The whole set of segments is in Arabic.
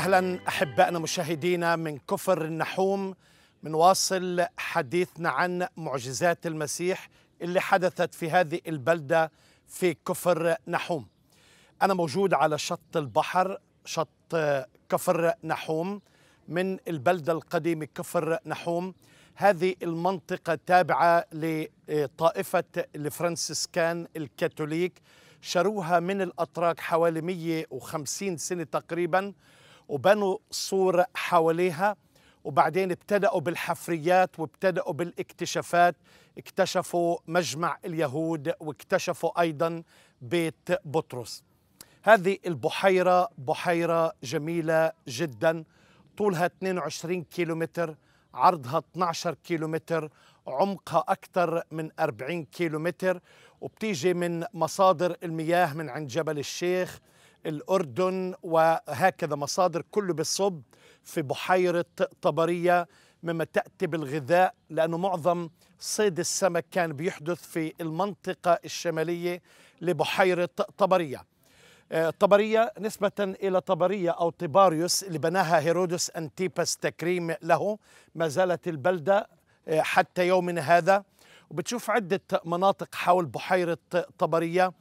اهلا احبائنا مشاهدينا من كفر النحوم بنواصل حديثنا عن معجزات المسيح اللي حدثت في هذه البلده في كفر نحوم. انا موجود على شط البحر شط كفر نحوم من البلده القديمه كفر نحوم. هذه المنطقه تابعه لطائفه الفرنسيسكان الكاثوليك شروها من الاتراك حوالي 150 سنه تقريبا وبنوا سور حواليها وبعدين ابتدأوا بالحفريات وابتدأوا بالاكتشافات اكتشفوا مجمع اليهود واكتشفوا أيضا بيت بطرس هذه البحيرة بحيرة جميلة جدا طولها 22 كيلومتر عرضها 12 كيلومتر عمقها أكثر من 40 كيلومتر وبتيجي من مصادر المياه من عند جبل الشيخ الأردن وهكذا مصادر كله بالصب في بحيرة طبرية مما تأتي بالغذاء لأنه معظم صيد السمك كان بيحدث في المنطقة الشمالية لبحيرة طبرية آه، طبرية نسبة إلى طبرية أو طباريوس اللي بناها هيرودس أنتيباس تكريم له ما زالت البلدة آه، حتى يومنا هذا وبتشوف عدة مناطق حول بحيرة طبرية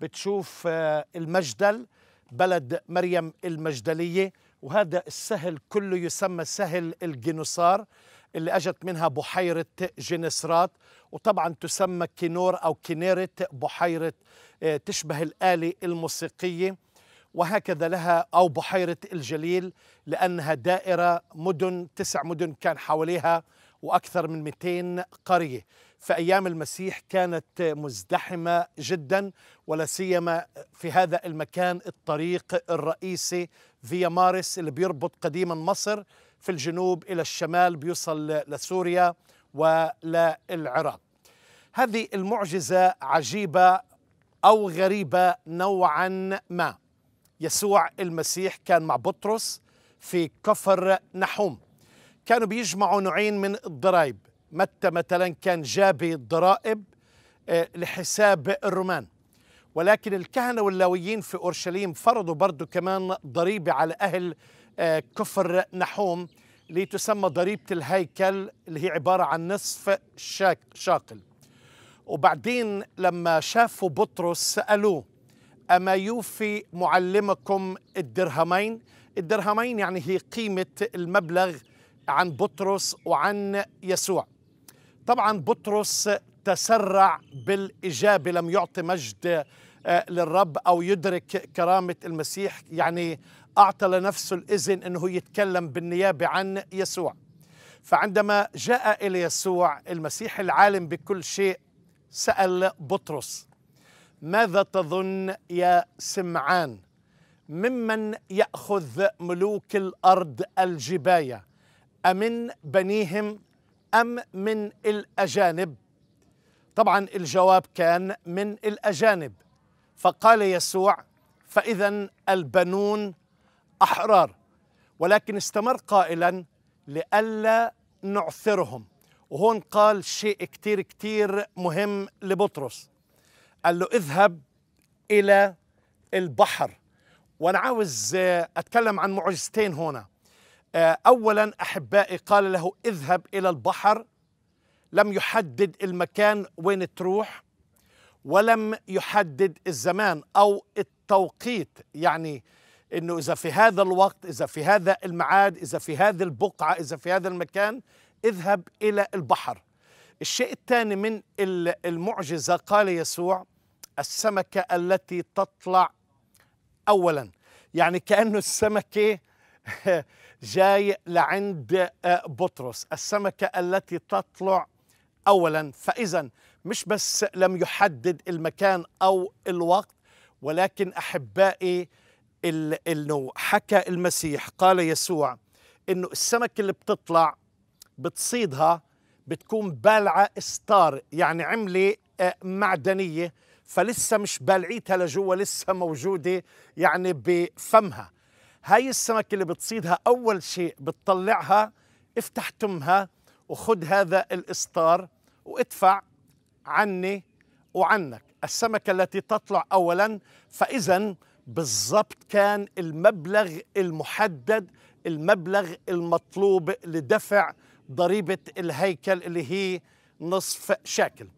بتشوف آه، المجدل بلد مريم المجدلية وهذا السهل كله يسمى سهل الجنصار اللي أجت منها بحيرة جنسرات وطبعا تسمى كنور أو كنيرة بحيرة آه، تشبه الآلة الموسيقية وهكذا لها أو بحيرة الجليل لأنها دائرة مدن تسع مدن كان حواليها وأكثر من 200 قرية في ايام المسيح كانت مزدحمه جدا ولا سيما في هذا المكان الطريق الرئيسي فيا مارس اللي بيربط قديما مصر في الجنوب الى الشمال بيوصل لسوريا وللعراق. هذه المعجزه عجيبه او غريبه نوعا ما. يسوع المسيح كان مع بطرس في كفر نحوم. كانوا بيجمعوا نوعين من الضرايب متى مثلا كان جابي الضرائب آه، لحساب الرومان ولكن الكهنة واللاويين في أورشليم فرضوا برضو كمان ضريبة على أهل آه، كفر نحوم اللي تسمى ضريبة الهيكل اللي هي عبارة عن نصف شاقل وبعدين لما شافوا بطرس سألوه أما يوفي معلمكم الدرهمين الدرهمين يعني هي قيمة المبلغ عن بطرس وعن يسوع طبعا بطرس تسرع بالإجابة لم يعطي مجد آه، للرب أو يدرك كرامة المسيح يعني أعطى لنفسه الإذن أنه يتكلم بالنيابة عن يسوع فعندما جاء إلى يسوع المسيح العالم بكل شيء سأل بطرس ماذا تظن يا سمعان ممن يأخذ ملوك الأرض الجباية أمن بنيهم أم من الأجانب طبعا الجواب كان من الأجانب فقال يسوع فإذا البنون أحرار ولكن استمر قائلا لئلا نعثرهم وهون قال شيء كتير كتير مهم لبطرس قال له اذهب إلى البحر وأنا عاوز أتكلم عن معجزتين هنا آه، أولا أحبائي قال له اذهب إلى البحر لم يحدد المكان وين تروح ولم يحدد الزمان أو التوقيت يعني أنه إذا في هذا الوقت إذا في هذا الميعاد إذا في هذه البقعة إذا في هذا المكان اذهب إلى البحر الشيء الثاني من المعجزة قال يسوع السمكة التي تطلع أولا يعني كأنه السمكة جاي لعند آه، بطرس السمكة التي تطلع أولا فإذا مش بس لم يحدد المكان أو الوقت ولكن أحبائي إنه حكى المسيح قال يسوع إنه السمك اللي بتطلع بتصيدها بتكون بالعة ستار يعني عملة آه، معدنية فلسه مش بالعيتها لجوا لسه موجودة يعني بفمها هاي السمكة اللي بتصيدها أول شيء بتطلعها افتح تمها وخد هذا الإسطار وادفع عني وعنك السمكة التي تطلع أولا فإذا بالضبط كان المبلغ المحدد المبلغ المطلوب لدفع ضريبة الهيكل اللي هي نصف شاكل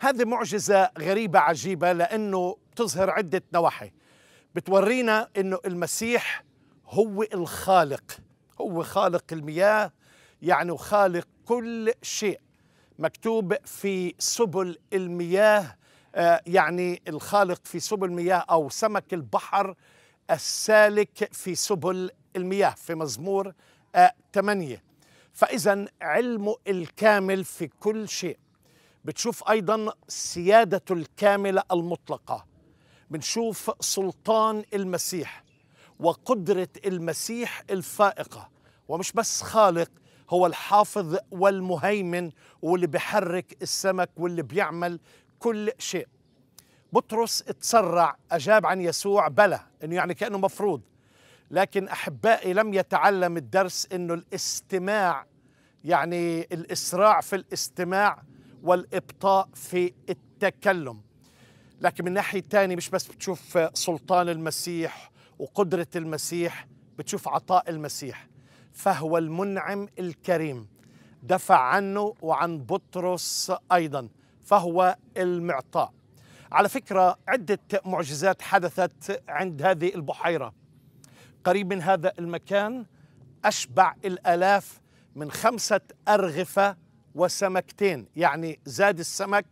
هذه معجزة غريبة عجيبة لأنه تظهر عدة نواحي بتورينا انه المسيح هو الخالق هو خالق المياه يعني خالق كل شيء مكتوب في سبل المياه آه، يعني الخالق في سبل المياه او سمك البحر السالك في سبل المياه في مزمور 8 آه، فاذا علمه الكامل في كل شيء بتشوف ايضا سيادته الكامله المطلقه بنشوف سلطان المسيح وقدرة المسيح الفائقة ومش بس خالق هو الحافظ والمهيمن واللي بيحرك السمك واللي بيعمل كل شيء بطرس اتسرع أجاب عن يسوع بلى إنه يعني كأنه مفروض لكن أحبائي لم يتعلم الدرس إنه الاستماع يعني الإسراع في الاستماع والإبطاء في التكلم لكن من الناحية الثانية مش بس بتشوف سلطان المسيح وقدرة المسيح بتشوف عطاء المسيح فهو المنعم الكريم دفع عنه وعن بطرس أيضا فهو المعطاء على فكرة عدة معجزات حدثت عند هذه البحيرة قريب من هذا المكان أشبع الآلاف من خمسة أرغفة وسمكتين يعني زاد السمك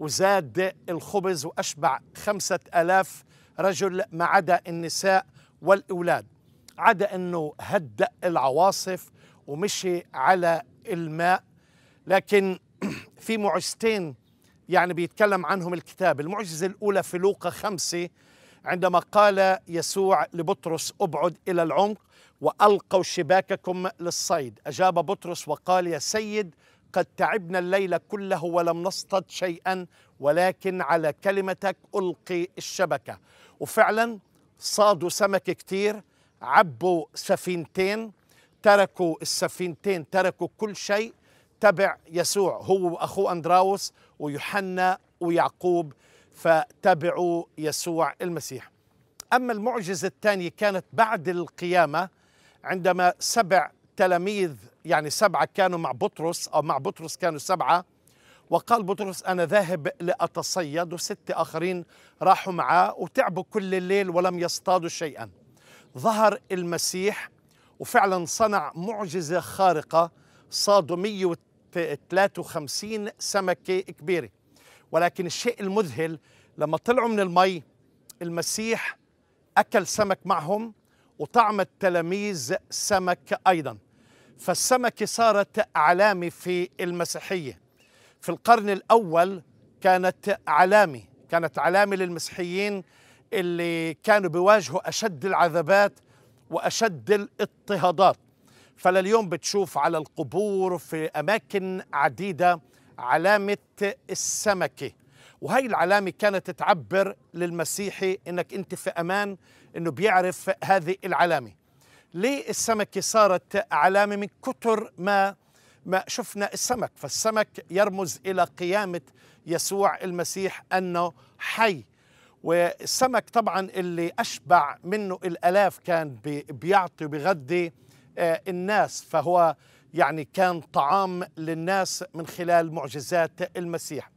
وزاد الخبز وأشبع خمسة ألاف رجل ما عدا النساء والأولاد عدا أنه هدأ العواصف ومشي على الماء لكن في معجزتين يعني بيتكلم عنهم الكتاب المعجزة الأولى في لوقا خمسة عندما قال يسوع لبطرس ابعد إلى العمق وألقوا شباككم للصيد أجاب بطرس وقال يا سيد قد تعبنا الليل كله ولم نصطد شيئا ولكن على كلمتك ألقي الشبكة وفعلا صادوا سمك كتير عبوا سفينتين تركوا السفينتين تركوا كل شيء تبع يسوع هو وأخوه أندراوس ويوحنا ويعقوب فتبعوا يسوع المسيح أما المعجزة الثانية كانت بعد القيامة عندما سبع تلاميذ يعني سبعة كانوا مع بطرس أو مع بطرس كانوا سبعة وقال بطرس أنا ذاهب لأتصيد وست آخرين راحوا معاه وتعبوا كل الليل ولم يصطادوا شيئا ظهر المسيح وفعلا صنع معجزة خارقة صادوا 153 سمكة كبيرة ولكن الشيء المذهل لما طلعوا من المي المسيح أكل سمك معهم وطعم التلاميذ سمك أيضا فالسمكة صارت علامة في المسيحية في القرن الأول كانت علامة كانت علامة للمسيحيين اللي كانوا بيواجهوا أشد العذابات وأشد الاضطهادات فلليوم بتشوف على القبور في أماكن عديدة علامة السمكة وهي العلامة كانت تعبر للمسيحي أنك أنت في أمان أنه بيعرف هذه العلامة ليه السمكة صارت علامة من كتر ما ما شفنا السمك فالسمك يرمز إلى قيامة يسوع المسيح أنه حي والسمك طبعا اللي أشبع منه الألاف كان بيعطي وبيغذي آه، الناس فهو يعني كان طعام للناس من خلال معجزات المسيح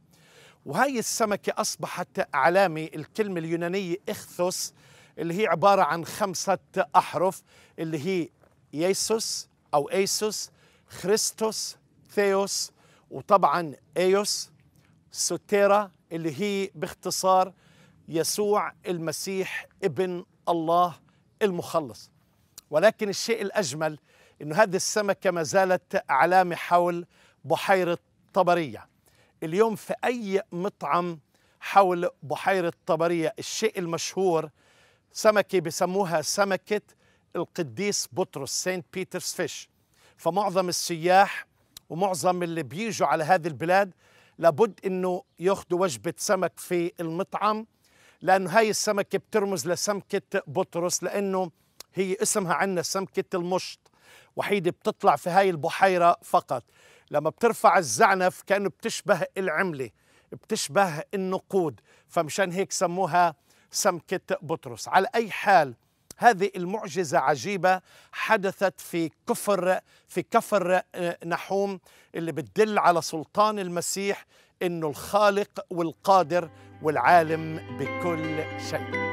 وهي السمكة أصبحت علامة الكلمة اليونانية إخثوس اللي هي عبارة عن خمسة أحرف اللي هي يسوس أو أيسوس خريستوس ثيوس وطبعا أيوس سوتيرا اللي هي باختصار يسوع المسيح ابن الله المخلص ولكن الشيء الأجمل أنه هذه السمكة ما زالت علامة حول بحيرة طبرية اليوم في أي مطعم حول بحيرة طبرية الشيء المشهور سمكة بسموها سمكة القديس بطرس سانت بيترز فيش فمعظم السياح ومعظم اللي بيجوا على هذه البلاد لابد انه ياخذوا وجبه سمك في المطعم لانه هاي السمكه بترمز لسمكه بطرس لانه هي اسمها عندنا سمكه المشط وحيده بتطلع في هاي البحيره فقط لما بترفع الزعنف كانه بتشبه العمله بتشبه النقود فمشان هيك سموها سمكة بطرس على أي حال هذه المعجزة عجيبة حدثت في كفر في كفر آه، نحوم اللي بتدل على سلطان المسيح انه الخالق والقادر والعالم بكل شيء